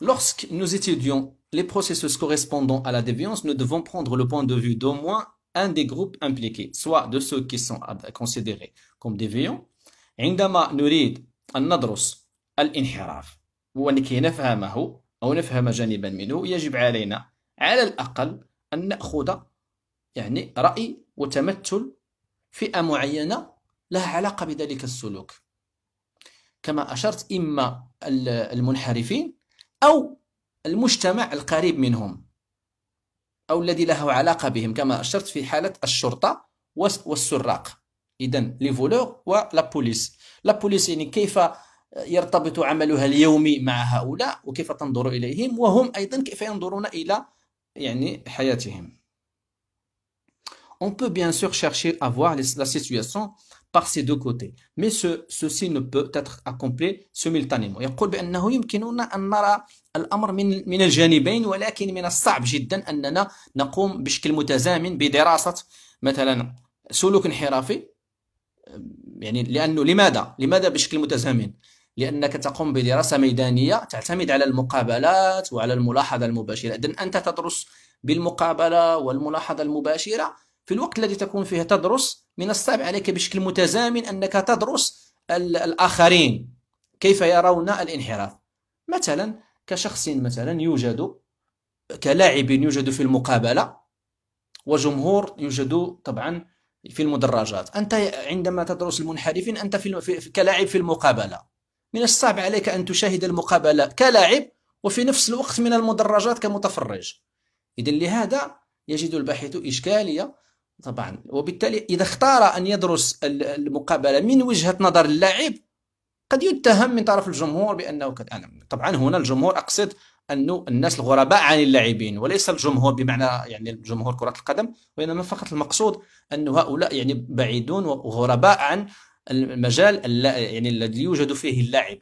lorsque nous étudions les processus correspondant à la déviance, nous devons prendre le point de vue d'au moins un des groupes impliqués, soit de ceux qui sont considérés comme déviants. عندما نريد أن ندرس الانحراف نفهمه أو نفهم جانبا منه يجب علينا على الأقل أن نأخذ يعني رأي وتمثل فئة معينة لها علاقة بذلك السلوك كما أشرت إما المنحرفين أو المجتمع القريب منهم أو الذي له علاقة بهم كما أشرت في حالة الشرطة والسراق إذا لي فولور ولا بوليس لا بوليس يعني كيف يرتبط عملها اليومي مع هؤلاء وكيف تنظر إليهم وهم أيضا كيف ينظرون إلى يعني حياتهم On peut bien sûr chercher à voir la situation par ces deux côtés. Mais ce, ceci ne peut être accompli simultanément. يقول بأنه يمكننا أن نرى الأمر من من الجانبين ولكن من الصعب جدا أننا نقوم بشكل متزامن بدراسة مثلا سلوك انحرافي يعني لأنه لماذا؟ لماذا بشكل متزامن؟ لأنك تقوم بدراسة ميدانية تعتمد على المقابلات وعلى الملاحظة المباشرة إذن أنت تدرس بالمقابلة والملاحظة المباشرة في الوقت الذي تكون فيه تدرس من الصعب عليك بشكل متزامن أنك تدرس الآخرين كيف يرون الانحراف مثلا كشخص مثلا يوجد كلاعب يوجد في المقابلة وجمهور يوجد طبعا في المدرجات أنت عندما تدرس المنحرفين أنت في كلاعب في المقابلة من الصعب عليك أن تشاهد المقابلة كلاعب وفي نفس الوقت من المدرجات كمتفرج إذا لهذا يجد الباحث إشكالية طبعا وبالتالي إذا اختار أن يدرس المقابلة من وجهة نظر اللاعب قد يتهم من طرف الجمهور بأنه كد... طبعا هنا الجمهور أقصد أنه الناس الغرباء عن اللاعبين وليس الجمهور بمعنى يعني الجمهور كرة القدم وإنما فقط المقصود أن هؤلاء يعني بعيدون وغرباء عن المجال اللا... يعني الذي يوجد فيه اللاعب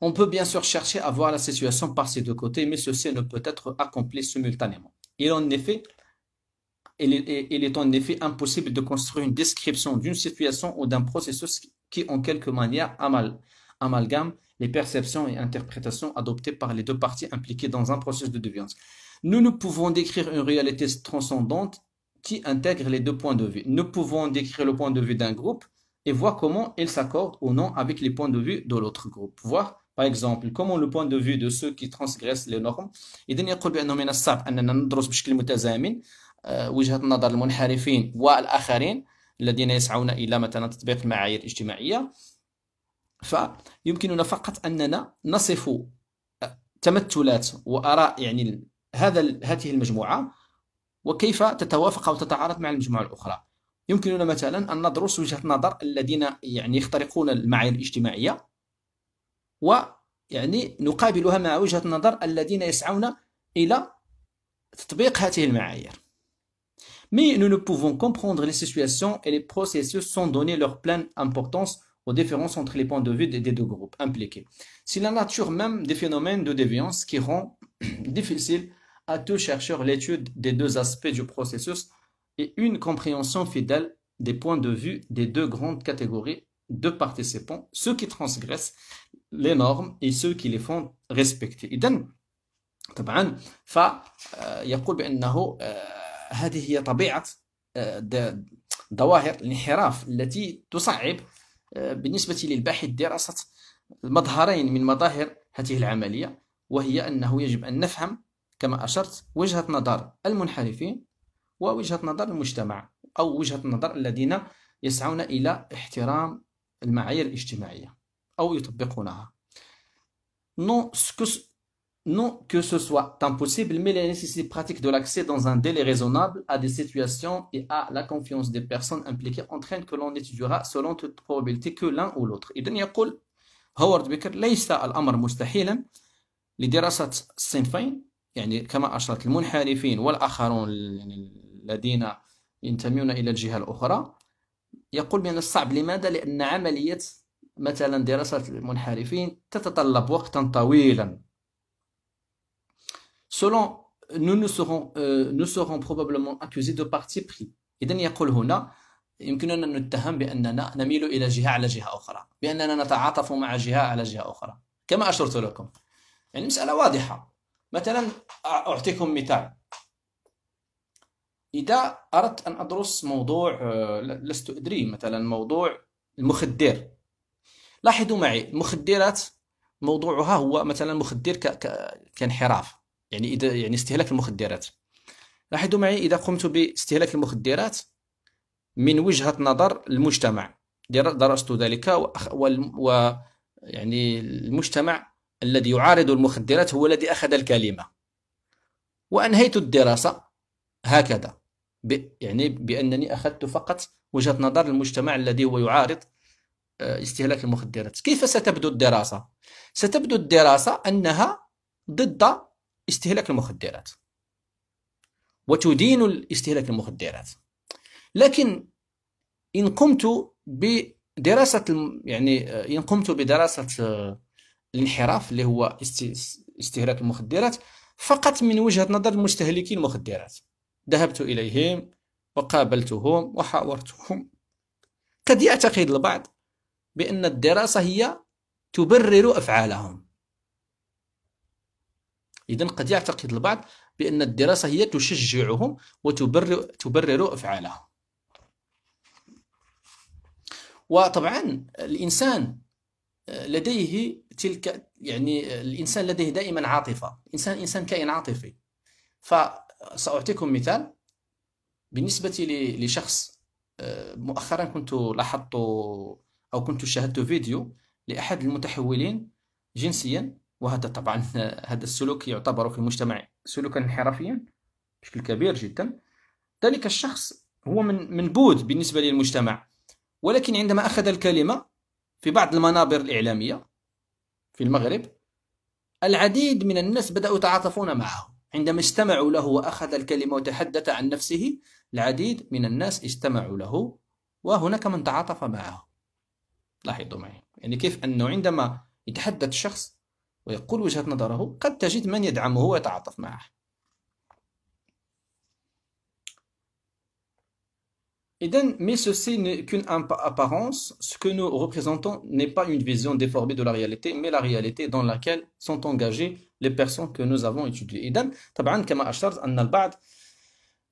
On peut bien sûr chercher à voir la situation par ces deux côtés, mais ceci ne peut être accompli simultanément. il, en effet, il est, en effet impossible de construire une description d'une situation ou d'un processus qui, en quelque manière, amalgame les perceptions et interprétations adoptées par les deux parties impliquées dans un processus de deviance. Nous ne pouvons décrire une réalité transcendante qui intègre les deux points de vue. Nous pouvons décrire le point de vue d'un groupe et voir comment il s'accorde ou non avec les points de vue de l'autre groupe, voir باغ اكزومبل كومون لو بوين دو فيو دو سو كي ترانسغريس لي نورم اذا يقول بانه من الصعب اننا ندرس بشكل متزامن آه، وجهه نظر المنحرفين والاخرين الذين يسعون الى مثلا تطبيق المعايير الاجتماعيه فيمكننا فقط اننا نصف آه، تمثلات واراء يعني هذا هذه المجموعه وكيف تتوافق او تتعارض مع المجموعه الاخرى يمكننا مثلا ان ندرس وجهه نظر الذين يعني يخترقون المعايير الاجتماعيه Mais nous ne pouvons comprendre les situations et les processus sans donner leur pleine importance aux différences entre les points de vue des deux groupes impliqués. C'est la nature même des phénomènes de déviance qui rend difficile à tout chercheur l'étude des deux aspects du processus et une compréhension fidèle des points de vue des deux grandes catégories de participants, ceux qui transgressent les mhm. normes et ceux qui les font respecter إذا طبعا فيقول آه، بأنه آه، هذه هي طبيعة آه، ظواهر الانحراف التي تصعب بالنسبة للباحث دراسة مظهرين من مظاهر هذه العملية وهي أنه يجب أن نفهم كما أشرت وجهة نظر المنحرفين ووجهة نظر المجتمع أو وجهة نظر الذين يسعون إلى احترام المعايير الاجتماعية أو يطبقونها non que, non que ce soit impossible, mais la nécessité pratique de l'accès dans un délai raisonnable à des situations et à la confiance des personnes impliquées entraîne que l'on étudiera selon toute probabilité que l'un ou l'autre. إذن يقول هوارد بيكر ليس الأمر مستحيلا لدراسة الصنفين يعني كما أشرت المنحرفين والآخرون الذين ينتمون إلى الجهة الأخرى يقول بأن الصعب لماذا؟ لأن عملية مثلا دراسة المنحرفين تتطلب وقتا طويلا selon nous nous serons euh, nous serons probablement accusés de parti pris إذا يقول هنا يمكننا أن نتهم بأننا نميل إلى جهة على جهة أخرى بأننا نتعاطف مع جهة على جهة أخرى كما أشرت لكم يعني مسألة واضحة مثلا أعطيكم مثال إذا أردت أن أدرس موضوع آه، لست أدري مثلا موضوع المخدر لاحظوا معي المخدرات موضوعها هو مثلا مخدر ك... ك... كانحراف يعني إذا يعني استهلاك المخدرات لاحظوا معي إذا قمت باستهلاك المخدرات من وجهة نظر المجتمع درست ذلك و... و... يعني المجتمع الذي يعارض المخدرات هو الذي أخذ الكلمة وأنهيت الدراسة هكذا ب... يعني بأنني أخذت فقط وجهة نظر المجتمع الذي هو يعارض آه، استهلاك المخدرات كيف ستبدو الدراسة؟ ستبدو الدراسة أنها ضد استهلاك المخدرات وتدين استهلاك المخدرات لكن إن قمت بدراسة يعني آه، إن قمت بدراسة آه، الانحراف اللي هو استهلاك المخدرات فقط من وجهة نظر مستهلكي المخدرات ذهبت إليهم وقابلتهم وحاورتهم قد يعتقد البعض بأن الدراسة هي تبرر أفعالهم إذا قد يعتقد البعض بأن الدراسة هي تشجعهم وتبرر تبرر أفعالهم وطبعا الإنسان لديه تلك يعني الإنسان لديه دائما عاطفة الإنسان إنسان كائن عاطفي فسأعطيكم مثال بالنسبة لشخص آه، مؤخرا كنت لاحظت أو كنت شاهدت فيديو لأحد المتحولين جنسيا وهذا طبعا هذا السلوك يعتبر في المجتمع سلوكا انحرافيا بشكل كبير جدا ذلك الشخص هو من منبوذ بالنسبة للمجتمع ولكن عندما أخذ الكلمة في بعض المنابر الإعلامية في المغرب العديد من الناس بدأوا يتعاطفون معه عندما استمعوا له وأخذ الكلمة وتحدث عن نفسه العديد من الناس استمعوا له وهناك من تعاطف معه لاحظوا mais ceci n'est qu'une apparence. Ce que nous représentons n'est pas une vision déformée de la réalité, mais la réalité dans laquelle sont engagées les personnes que nous avons étudiées.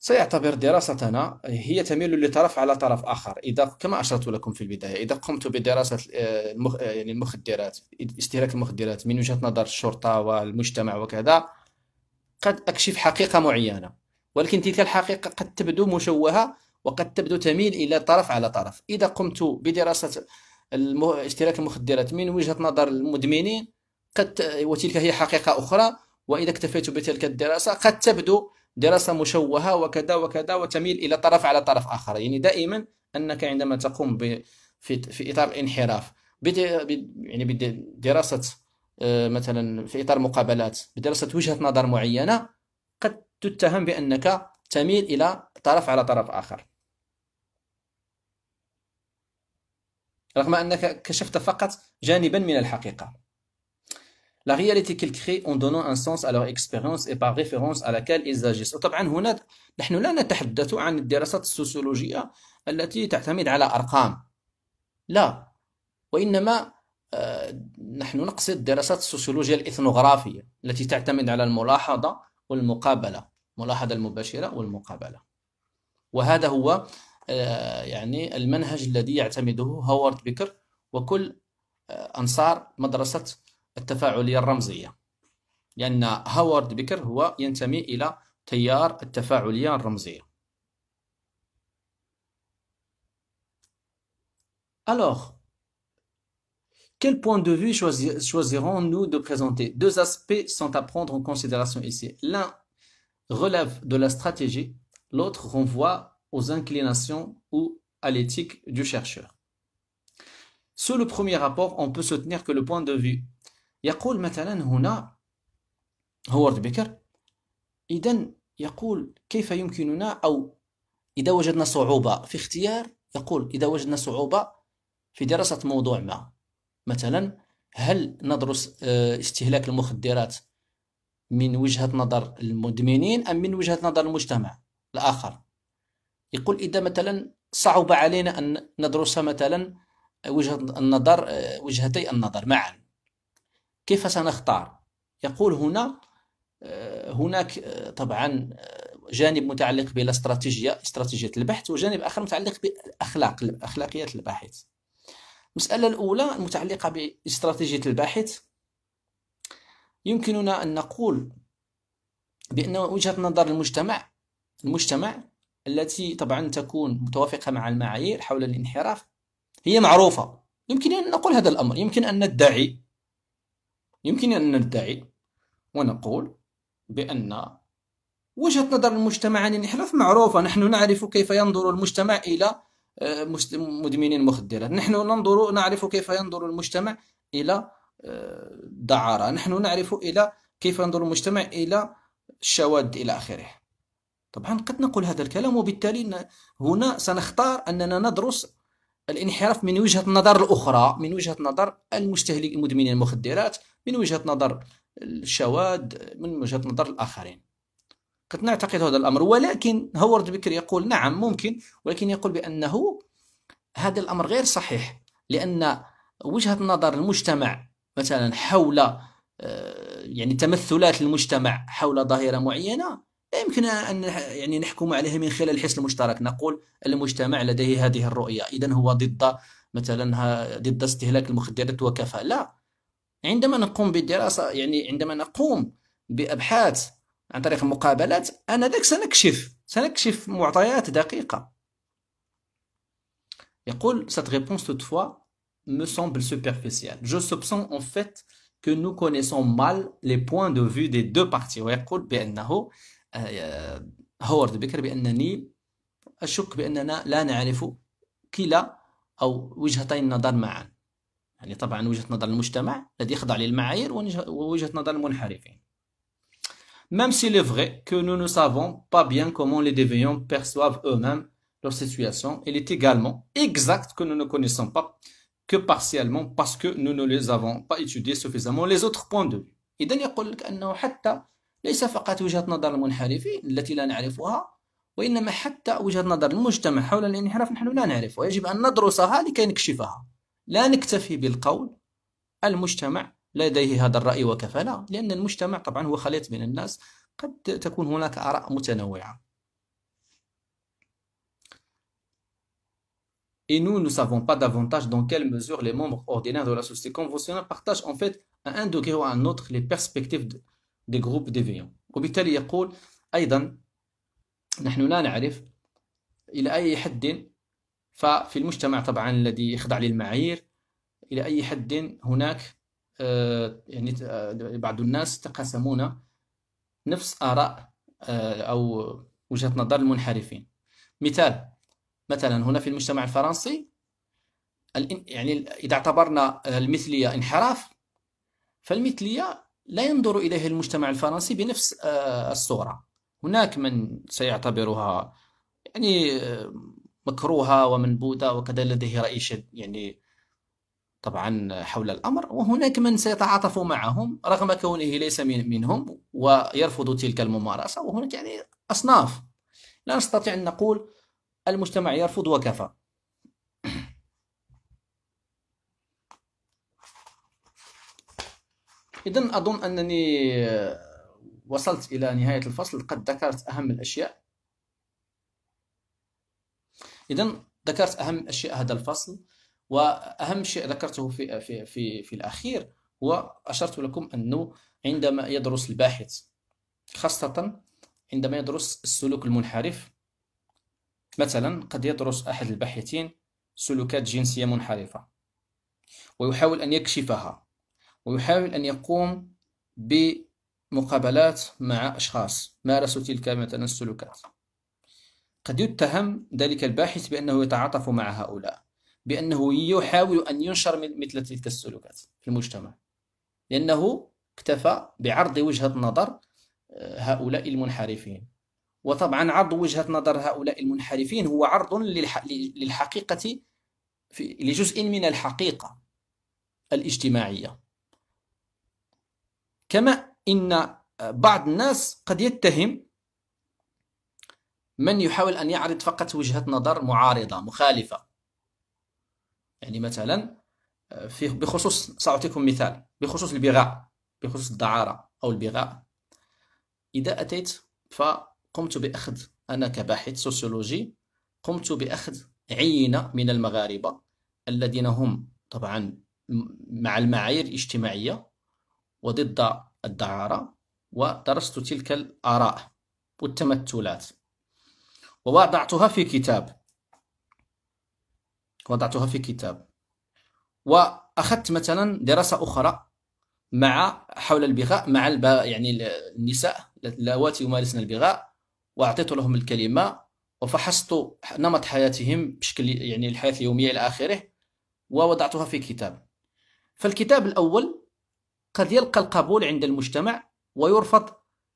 سيعتبر دراستنا هي تميل لطرف على طرف آخر إذا كما أشرت لكم في البداية إذا قمت بدراسة آه، المخ... آه، يعني المخدرات استهلاك المخدرات من وجهة نظر الشرطة والمجتمع وكذا قد أكشف حقيقة معينة ولكن تلك الحقيقة قد تبدو مشوهة وقد تبدو تميل إلى طرف على طرف إذا قمت بدراسة اشتراك استهلاك المخدرات من وجهة نظر المدمنين قد وتلك هي حقيقة أخرى وإذا اكتفيت بتلك الدراسة قد تبدو دراسة مشوهة وكذا وكذا وتميل إلى طرف على طرف آخر يعني دائما أنك عندما تقوم ب... في... في إطار الانحراف يعني بدراسة آه، مثلا في إطار مقابلات بدراسة وجهة نظر معينة قد تتهم بأنك تميل إلى طرف على طرف آخر رغم أنك كشفت فقط جانبا من الحقيقة la réalité qu'ils créent en donnant un sens à leur expérience et par référence à laquelle ils agissent طبعا هنا نحن لا نتحدث عن الدراسات السوسيولوجية التي تعتمد على أرقام لا وإنما آه، نحن نقصد دراسات السوسيولوجيا الإثنوغرافية التي تعتمد على الملاحظة والمقابلة الملاحظة المباشرة والمقابلة وهذا هو آه، يعني المنهج الذي يعتمده هوارد بيكر وكل آه، أنصار مدرسة Alors, quel point de vue choisirons-nous de présenter Deux aspects sont à prendre en considération ici. L'un relève de la stratégie, l'autre renvoie aux inclinations ou à l'éthique du chercheur. Sur le premier rapport, on peut soutenir que le point de vue يقول مثلا هنا هوارد بيكر إذا يقول كيف يمكننا أو إذا وجدنا صعوبة في اختيار يقول إذا وجدنا صعوبة في دراسة موضوع ما مثلا هل ندرس آه، استهلاك المخدرات من وجهة نظر المدمنين أم من وجهة نظر المجتمع الآخر يقول إذا مثلا صعب علينا أن ندرس مثلا وجهة النظر آه، وجهتي النظر معا كيف سنختار يقول هنا آه، هناك آه، طبعا آه، جانب متعلق بالاستراتيجية استراتيجية البحث وجانب آخر متعلق بأخلاق أخلاقيات الباحث المسألة الأولى المتعلقة باستراتيجية الباحث يمكننا أن نقول بأن وجهة نظر المجتمع المجتمع التي طبعا تكون متوافقة مع المعايير حول الانحراف هي معروفة يمكن أن نقول هذا الأمر يمكن أن ندعي يمكن أن ندعي ونقول بأن وجهة نظر المجتمع عن الانحراف معروفة نحن نعرف كيف ينظر المجتمع إلى آه، مدمنين المخدرات نحن ننظر نعرف كيف ينظر المجتمع إلى آه، دعارة نحن نعرف إلى كيف ينظر المجتمع إلى الشواذ إلى آخره طبعا قد نقول هذا الكلام وبالتالي هنا سنختار أننا ندرس الانحراف من وجهة النظر الأخرى من وجهة نظر المستهلك المدمنين المخدرات من وجهة نظر الشواذ من وجهة نظر الآخرين كنت نعتقد هذا الأمر ولكن هوارد بكر يقول نعم ممكن ولكن يقول بأنه هذا الأمر غير صحيح لأن وجهة نظر المجتمع مثلا حول آه، يعني تمثلات المجتمع حول ظاهرة معينة لا يمكن أن يعني نحكم عليها من خلال الحس المشترك نقول المجتمع لديه هذه الرؤية إذا هو ضد مثلا ضد استهلاك المخدرات وكفى لا عندما نقوم بالدراسة يعني عندما نقوم بأبحاث عن طريق المقابلات أنا ذاك سنكشف سنكشف معطيات دقيقة يقول cette réponse toutefois me semble superficielle je soupçonne en fait que nous connaissons mal les points de vue des deux parties ويقول بأنه آه، هورد بكر بأنني أشك بأننا لا نعرف كلا أو وجهتي النظر معا يعني طبعا وجهه نظر المجتمع الذي يخضع للمعايير ووجهه نظر المنحرفين ميم سي لي فري كو نو نو سافون با بيان كومون لي ديفيون بيرسواف او ميم لور سيتوياسيون الي تي ايغالمون اكزاكت كو نو نو كونيسون با كو بارسيالمون باسكو نو نو لي زافون با ايتوديي سوفيزامون لي زوتر بوان دو اذا يقول لك انه حتى ليس فقط وجهه نظر المنحرفين التي لا نعرفها وانما حتى وجهه نظر المجتمع حول الانحراف نحن لا نعرفها يجب ان ندرسها لكي نكشفها لا نكتفي بالقول المجتمع لديه هذا الرأي وكفى لا لأن المجتمع طبعا هو خليط من الناس قد تكون هناك آراء متنوعة Et nous, nous ne savons pas davantage dans quelle mesure les membres ordinaires de la société conventionnelle partagent en fait à un degré ou à un autre les perspectives de, des groupes déviants. وبالتالي يقول أيضا نحن لا نعرف إلى أي حد ففي المجتمع طبعا الذي يخضع للمعايير إلى أي حد هناك آه، يعني آه، بعض الناس تقاسمون نفس آراء آه، أو وجهة نظر المنحرفين مثال مثلا هنا في المجتمع الفرنسي يعني إذا اعتبرنا المثلية انحراف فالمثلية لا ينظر إليها المجتمع الفرنسي بنفس الصورة هناك من سيعتبرها يعني مكروهة ومنبوذة وكذا لديه رأي شد يعني طبعا حول الأمر وهناك من سيتعاطف معهم رغم كونه ليس من منهم ويرفض تلك الممارسة وهناك يعني أصناف لا نستطيع أن نقول المجتمع يرفض وكفى إذا أظن أنني وصلت إلى نهاية الفصل قد ذكرت أهم الأشياء اذا ذكرت اهم اشياء هذا الفصل واهم شيء ذكرته في في في, في الاخير هو اشرت لكم انه عندما يدرس الباحث خاصه عندما يدرس السلوك المنحرف مثلا قد يدرس احد الباحثين سلوكات جنسيه منحرفه ويحاول ان يكشفها ويحاول ان يقوم بمقابلات مع اشخاص مارسوا تلك مثلا السلوكات قد يتهم ذلك الباحث بأنه يتعاطف مع هؤلاء بأنه يحاول أن ينشر مثل تلك السلوكات في المجتمع لأنه اكتفى بعرض وجهة نظر آه، هؤلاء المنحرفين وطبعا عرض وجهة نظر هؤلاء المنحرفين هو عرض للحقيقة في لجزء من الحقيقة الاجتماعية كما إن بعض الناس قد يتهم من يحاول أن يعرض فقط وجهة نظر معارضة مخالفة يعني مثلا آه، في بخصوص سأعطيكم مثال بخصوص البغاء بخصوص الدعارة أو البغاء إذا أتيت فقمت بأخذ أنا كباحث سوسيولوجي قمت بأخذ عينة من المغاربة الذين هم طبعا مع المعايير الاجتماعية وضد الدعارة ودرست تلك الآراء والتمثلات ووضعتها في كتاب وضعتها في كتاب واخذت مثلا دراسه اخرى مع حول البغاء مع الب... يعني النساء اللواتي يمارسن البغاء واعطيت لهم الكلمه وفحصت نمط حياتهم بشكل يعني الحياه اليوميه الى اخره ووضعتها في كتاب فالكتاب الاول قد يلقى القبول عند المجتمع ويرفض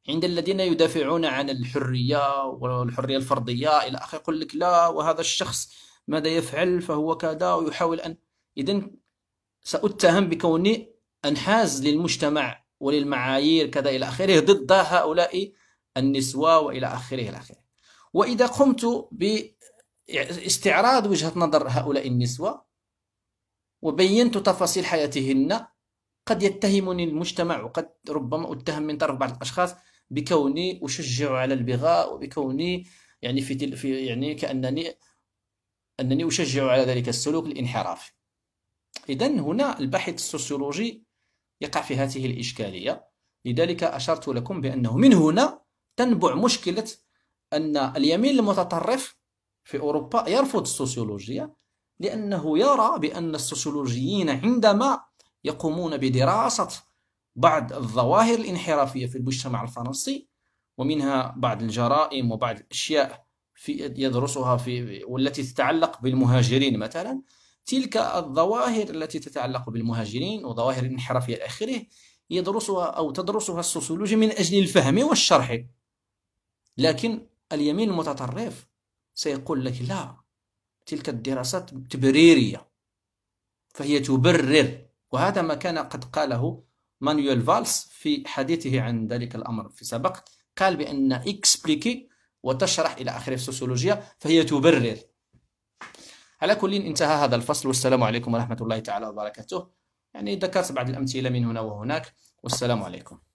عند الذين يدافعون عن الحرية والحرية الفردية إلى آخره يقول لك لا وهذا الشخص ماذا يفعل فهو كذا ويحاول أن إذا سأتهم بكوني أنحاز للمجتمع وللمعايير كذا إلى آخره ضد هؤلاء النسوة وإلى آخره إلى آخره وإذا قمت باستعراض وجهة نظر هؤلاء النسوة وبينت تفاصيل حياتهن قد يتهمني المجتمع وقد ربما أتهم من طرف بعض الأشخاص بكوني أشجع على البغاء وبكوني يعني في, في يعني كأنني أنني أشجع على ذلك السلوك الانحرافي إذا هنا الباحث السوسيولوجي يقع في هذه الإشكالية لذلك أشرت لكم بأنه من هنا تنبع مشكلة أن اليمين المتطرف في أوروبا يرفض السوسيولوجيا لأنه يرى بأن السوسيولوجيين عندما يقومون بدراسة بعض الظواهر الانحرافية في المجتمع الفرنسي ومنها بعض الجرائم وبعض الأشياء في يدرسها في والتي تتعلق بالمهاجرين مثلا تلك الظواهر التي تتعلق بالمهاجرين وظواهر الانحرافية إلى آخره يدرسها أو تدرسها السوسيولوجيا من أجل الفهم والشرح لكن اليمين المتطرف سيقول لك لا تلك الدراسات تبريرية فهي تبرر وهذا ما كان قد قاله مانويل فالس في حديثه عن ذلك الأمر في سبق قال بأن إكسبليكي وتشرح إلى آخره في السوسيولوجيا فهي تبرر على كل انتهى هذا الفصل والسلام عليكم ورحمة الله تعالى وبركاته يعني ذكرت بعض الأمثلة من هنا وهناك والسلام عليكم